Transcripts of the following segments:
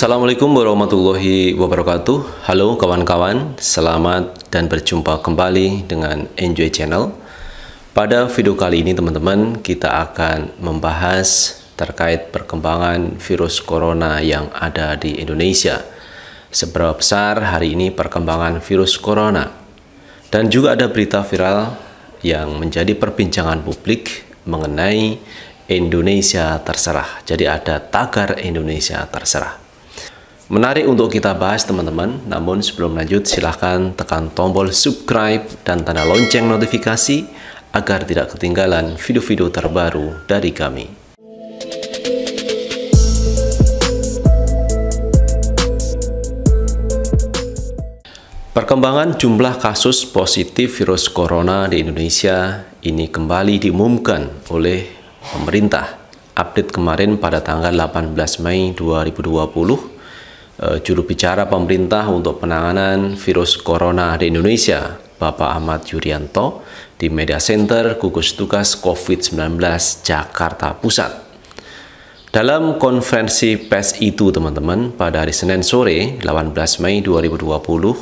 Assalamualaikum warahmatullahi wabarakatuh. Halo kawan-kawan, selamat dan berjumpa kembali dengan Enjoy Channel. Pada video kali ini teman-teman, kita akan membahas terkait perkembangan virus corona yang ada di Indonesia. Seberapa besar hari ini perkembangan virus corona? Dan juga ada berita viral yang menjadi perbincangan publik mengenai Indonesia terserah. Jadi ada tagar Indonesia terserah. Menarik untuk kita bahas teman-teman, namun sebelum lanjut silahkan tekan tombol subscribe dan tanda lonceng notifikasi agar tidak ketinggalan video-video terbaru dari kami. Perkembangan jumlah kasus positif virus corona di Indonesia ini kembali diumumkan oleh pemerintah. Update kemarin pada tanggal 18 Mei 2020 Eh, juru bicara pemerintah untuk penanganan virus corona di Indonesia, Bapak Ahmad Yuryanto, di Media Center gugus tugas COVID-19 Jakarta Pusat. Dalam konferensi pers itu, teman-teman, pada hari Senin sore, 18 Mei 2020,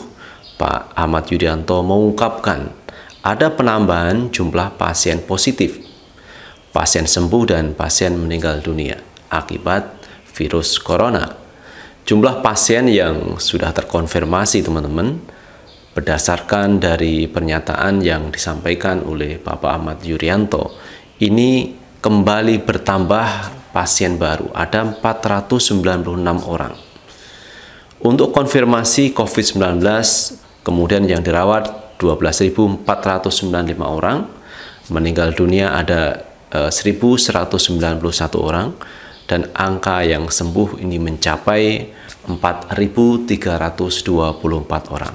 Pak Ahmad Yuryanto mengungkapkan ada penambahan jumlah pasien positif, pasien sembuh dan pasien meninggal dunia akibat virus corona Jumlah pasien yang sudah terkonfirmasi teman-teman berdasarkan dari pernyataan yang disampaikan oleh Bapak Ahmad Yuryanto ini kembali bertambah pasien baru ada 496 orang. Untuk konfirmasi COVID-19 kemudian yang dirawat 12.495 orang, meninggal dunia ada 1.191 eh, orang dan angka yang sembuh ini mencapai 4.324 orang.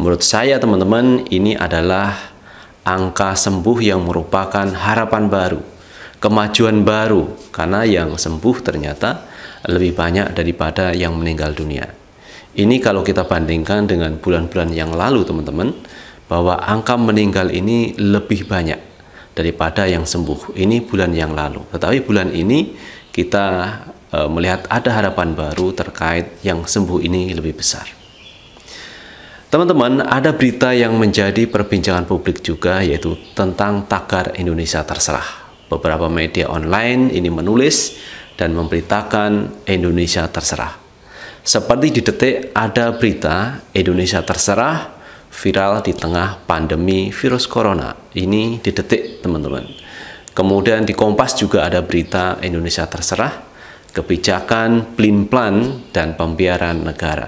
Menurut saya teman-teman ini adalah angka sembuh yang merupakan harapan baru, kemajuan baru karena yang sembuh ternyata lebih banyak daripada yang meninggal dunia. Ini kalau kita bandingkan dengan bulan-bulan yang lalu teman-teman bahwa angka meninggal ini lebih banyak daripada yang sembuh. Ini bulan yang lalu. Tetapi bulan ini kita eh, melihat ada harapan baru terkait yang sembuh ini lebih besar. Teman-teman, ada berita yang menjadi perbincangan publik juga yaitu tentang tagar Indonesia Terserah. Beberapa media online ini menulis dan memberitakan Indonesia Terserah. Seperti di detik ada berita Indonesia Terserah viral di tengah pandemi virus corona. Ini di detik, teman-teman. Kemudian di Kompas juga ada berita Indonesia Terserah, kebijakan Plin Plan dan pembiaran negara.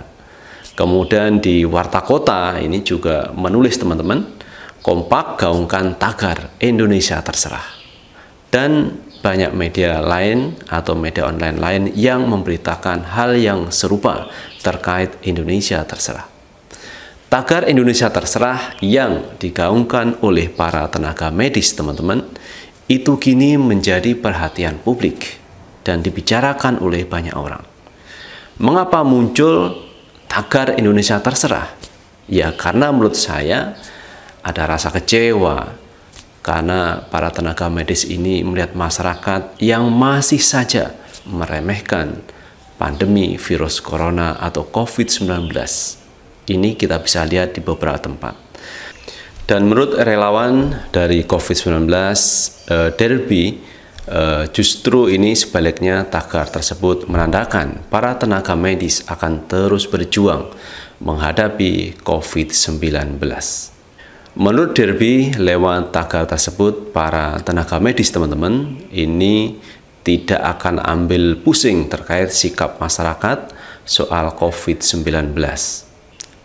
Kemudian di Warta Kota ini juga menulis teman-teman, Kompak gaungkan tagar Indonesia Terserah. Dan banyak media lain atau media online lain yang memberitakan hal yang serupa terkait Indonesia Terserah. Tagar Indonesia Terserah yang digaungkan oleh para tenaga medis teman-teman itu kini menjadi perhatian publik dan dibicarakan oleh banyak orang. Mengapa muncul tagar Indonesia terserah? Ya karena menurut saya ada rasa kecewa karena para tenaga medis ini melihat masyarakat yang masih saja meremehkan pandemi virus corona atau COVID-19. Ini kita bisa lihat di beberapa tempat. Dan menurut relawan dari COVID-19 uh, eh, Derby, uh, justru ini sebaliknya tagar tersebut menandakan para tenaga medis akan terus berjuang menghadapi COVID-19. Menurut Derby, lewat tagar tersebut, para tenaga medis teman-teman ini tidak akan ambil pusing terkait sikap masyarakat soal COVID-19.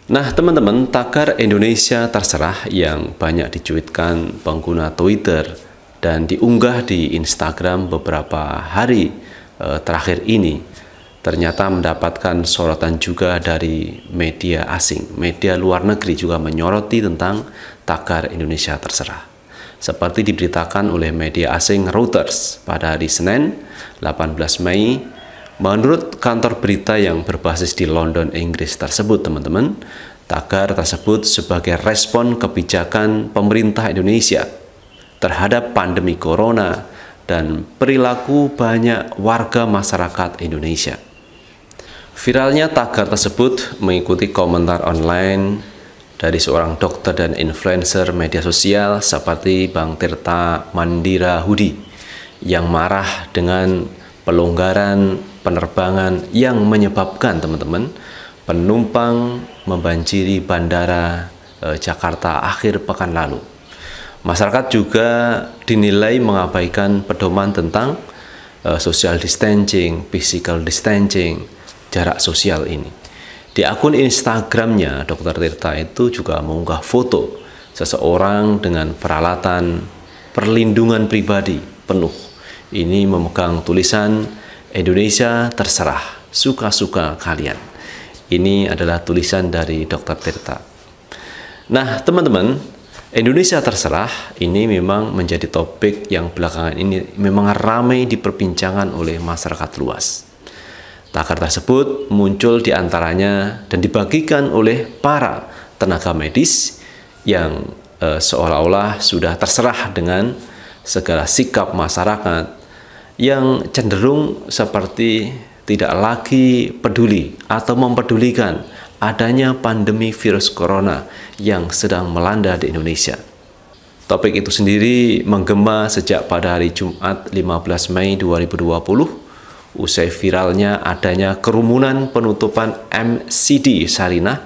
Nah, teman-teman, tagar Indonesia terserah yang banyak dicuitkan pengguna Twitter dan diunggah di Instagram beberapa hari e, terakhir ini ternyata mendapatkan sorotan juga dari media asing. Media luar negeri juga menyoroti tentang tagar Indonesia terserah. Seperti diberitakan oleh media asing Reuters pada hari Senin 18 Mei Menurut kantor berita yang berbasis di London, Inggris tersebut, teman-teman, tagar tersebut sebagai respon kebijakan pemerintah Indonesia terhadap pandemi corona dan perilaku banyak warga masyarakat Indonesia. Viralnya tagar tersebut mengikuti komentar online dari seorang dokter dan influencer media sosial seperti Bang Tirta Mandira Hudi yang marah dengan pelonggaran penerbangan yang menyebabkan teman-teman penumpang membanjiri bandara eh, Jakarta akhir pekan lalu. Masyarakat juga dinilai mengabaikan pedoman tentang eh, social distancing, physical distancing, jarak sosial ini. Di akun Instagramnya, Dr. Tirta itu juga mengunggah foto seseorang dengan peralatan perlindungan pribadi penuh. Ini memegang tulisan Indonesia terserah, suka-suka kalian. Ini adalah tulisan dari Dr. Tirta. Nah, teman-teman, Indonesia terserah ini memang menjadi topik yang belakangan ini memang ramai diperbincangkan oleh masyarakat luas. Takar tersebut muncul di antaranya dan dibagikan oleh para tenaga medis yang e, seolah-olah sudah terserah dengan segala sikap masyarakat yang cenderung seperti tidak lagi peduli atau mempedulikan adanya pandemi virus corona yang sedang melanda di Indonesia. Topik itu sendiri menggema sejak pada hari Jumat 15 Mei 2020 usai viralnya adanya kerumunan penutupan MCD Sarinah.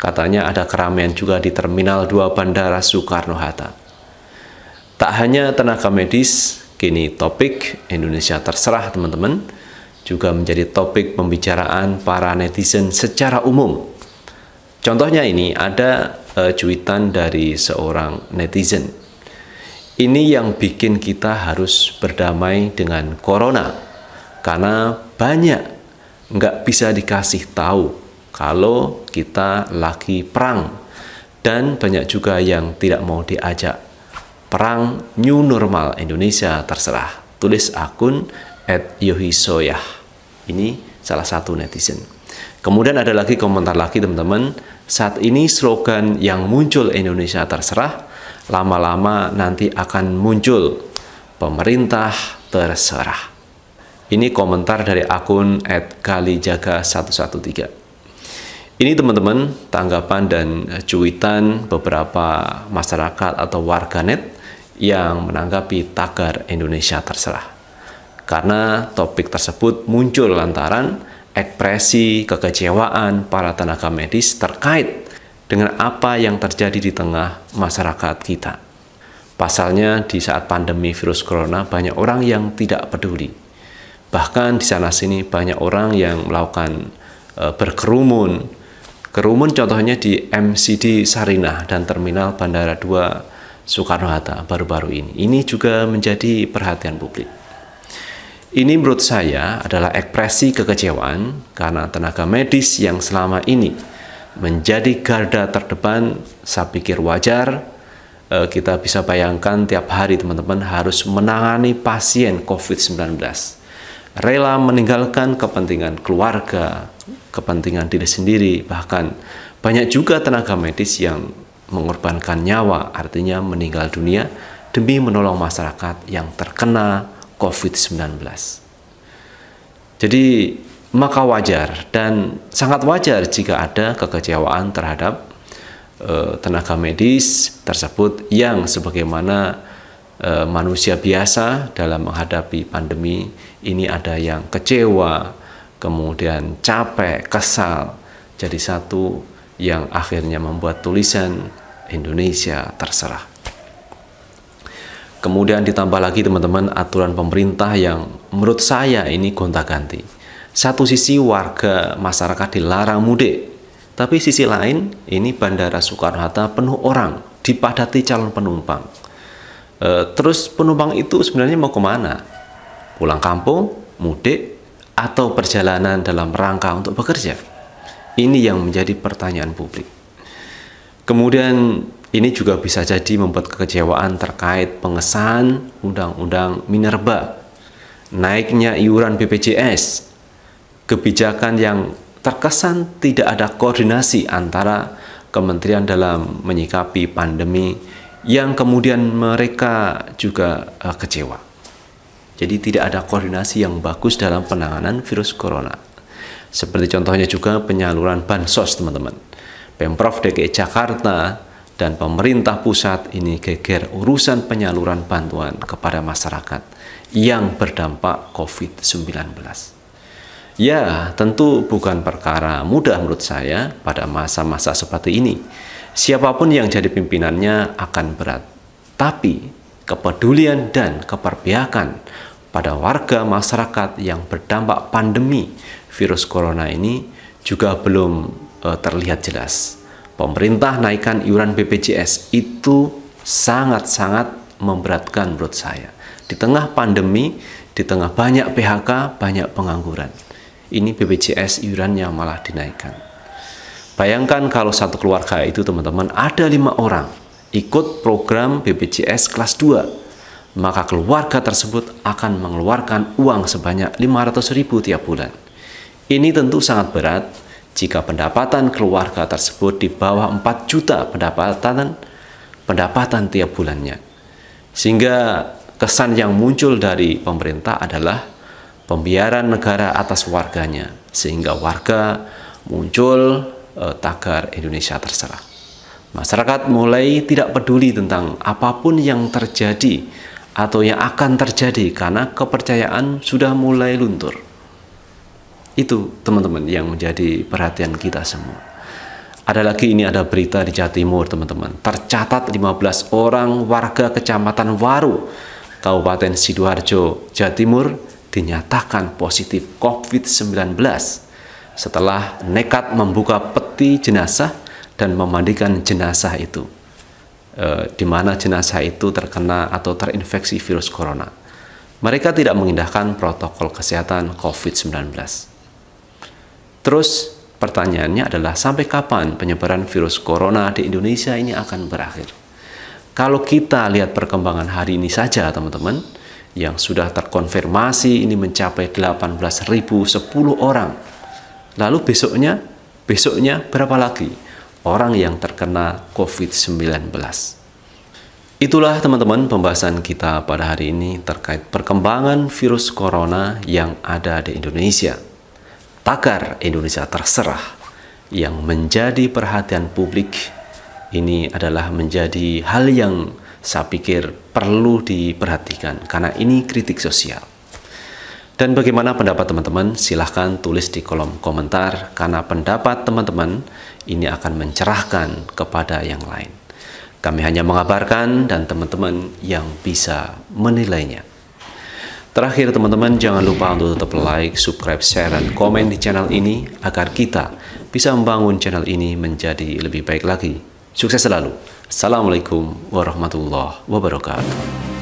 Katanya ada keramaian juga di Terminal 2 Bandara Soekarno-Hatta. Tak hanya tenaga medis, Kini topik Indonesia terserah teman-teman juga menjadi topik pembicaraan para netizen secara umum. Contohnya ini ada uh, cuitan dari seorang netizen. Ini yang bikin kita harus berdamai dengan corona karena banyak nggak bisa dikasih tahu kalau kita lagi perang dan banyak juga yang tidak mau diajak Perang New Normal Indonesia Terserah. Tulis akun at Yohisoyah. Ini salah satu netizen. Kemudian ada lagi komentar lagi teman-teman. Saat ini slogan yang muncul Indonesia Terserah lama-lama nanti akan muncul pemerintah terserah. Ini komentar dari akun @kalijaga113. Ini teman-teman tanggapan dan cuitan beberapa masyarakat atau warganet yang menanggapi tagar Indonesia Terserah. Karena topik tersebut muncul lantaran ekspresi kekecewaan para tenaga medis terkait dengan apa yang terjadi di tengah masyarakat kita. Pasalnya di saat pandemi virus corona banyak orang yang tidak peduli. Bahkan di sana sini banyak orang yang melakukan e, berkerumun. Kerumun contohnya di MCD Sarinah dan Terminal Bandara 2 Soekarno-Hatta baru-baru ini. Ini juga menjadi perhatian publik. Ini menurut saya adalah ekspresi kekecewaan karena tenaga medis yang selama ini menjadi garda terdepan, saya pikir wajar. Eh, kita bisa bayangkan tiap hari teman-teman harus menangani pasien COVID-19. Rela meninggalkan kepentingan keluarga, kepentingan diri sendiri, bahkan banyak juga tenaga medis yang mengorbankan nyawa, artinya meninggal dunia, demi menolong masyarakat yang terkena COVID-19. Jadi, maka wajar dan sangat wajar jika ada kekecewaan terhadap e, tenaga medis tersebut yang sebagaimana e, manusia biasa dalam menghadapi pandemi ini ada yang kecewa, kemudian capek, kesal, jadi satu yang akhirnya membuat tulisan Indonesia terserah. Kemudian ditambah lagi teman-teman aturan pemerintah yang menurut saya ini gonta-ganti. Satu sisi warga masyarakat dilarang mudik, tapi sisi lain ini Bandara Soekarno-Hatta penuh orang, dipadati calon penumpang. E, terus penumpang itu sebenarnya mau kemana? Pulang kampung, mudik, atau perjalanan dalam rangka untuk bekerja? Ini yang menjadi pertanyaan publik. Kemudian ini juga bisa jadi membuat kekecewaan terkait pengesahan Undang-Undang Minerba, naiknya iuran BPJS, kebijakan yang terkesan tidak ada koordinasi antara kementerian dalam menyikapi pandemi yang kemudian mereka juga eh, kecewa. Jadi tidak ada koordinasi yang bagus dalam penanganan virus corona. Seperti contohnya juga penyaluran bansos teman-teman. Pemprov DKI e Jakarta dan pemerintah pusat ini geger urusan penyaluran bantuan kepada masyarakat yang berdampak COVID-19. Ya, tentu bukan perkara mudah menurut saya pada masa-masa seperti ini. Siapapun yang jadi pimpinannya akan berat. Tapi kepedulian dan keperpihakan pada warga masyarakat yang berdampak pandemi virus corona ini juga belum e, terlihat jelas. Pemerintah naikkan iuran BPJS itu sangat-sangat memberatkan menurut saya. Di tengah pandemi, di tengah banyak PHK, banyak pengangguran. Ini BPJS iurannya malah dinaikkan. Bayangkan kalau satu keluarga itu teman-teman ada lima orang ikut program BPJS kelas 2, maka keluarga tersebut akan mengeluarkan uang sebanyak 500 ribu tiap bulan. Ini tentu sangat berat jika pendapatan keluarga tersebut di bawah 4 juta pendapatan pendapatan tiap bulannya. Sehingga kesan yang muncul dari pemerintah adalah pembiaran negara atas warganya sehingga warga muncul eh, tagar Indonesia terserah. Masyarakat mulai tidak peduli tentang apapun yang terjadi atau yang akan terjadi karena kepercayaan sudah mulai luntur. Itu teman-teman yang menjadi perhatian kita semua. Ada lagi ini ada berita di Jawa Timur teman-teman. Tercatat 15 orang warga kecamatan Waru, Kabupaten Sidoarjo, Jawa Timur dinyatakan positif COVID-19 setelah nekat membuka peti jenazah dan memandikan jenazah itu e, di mana jenazah itu terkena atau terinfeksi virus corona. Mereka tidak mengindahkan protokol kesehatan COVID-19. Terus pertanyaannya adalah sampai kapan penyebaran virus corona di Indonesia ini akan berakhir? Kalau kita lihat perkembangan hari ini saja teman-teman, yang sudah terkonfirmasi ini mencapai 18.010 orang. Lalu besoknya, besoknya berapa lagi orang yang terkena COVID-19? Itulah teman-teman pembahasan kita pada hari ini terkait perkembangan virus corona yang ada di Indonesia tagar Indonesia terserah yang menjadi perhatian publik ini adalah menjadi hal yang saya pikir perlu diperhatikan karena ini kritik sosial. Dan bagaimana pendapat teman-teman? Silahkan tulis di kolom komentar karena pendapat teman-teman ini akan mencerahkan kepada yang lain. Kami hanya mengabarkan dan teman-teman yang bisa menilainya. Terakhir teman-teman jangan lupa untuk tetap like, subscribe, share, dan komen di channel ini agar kita bisa membangun channel ini menjadi lebih baik lagi. Sukses selalu. Assalamualaikum warahmatullahi wabarakatuh.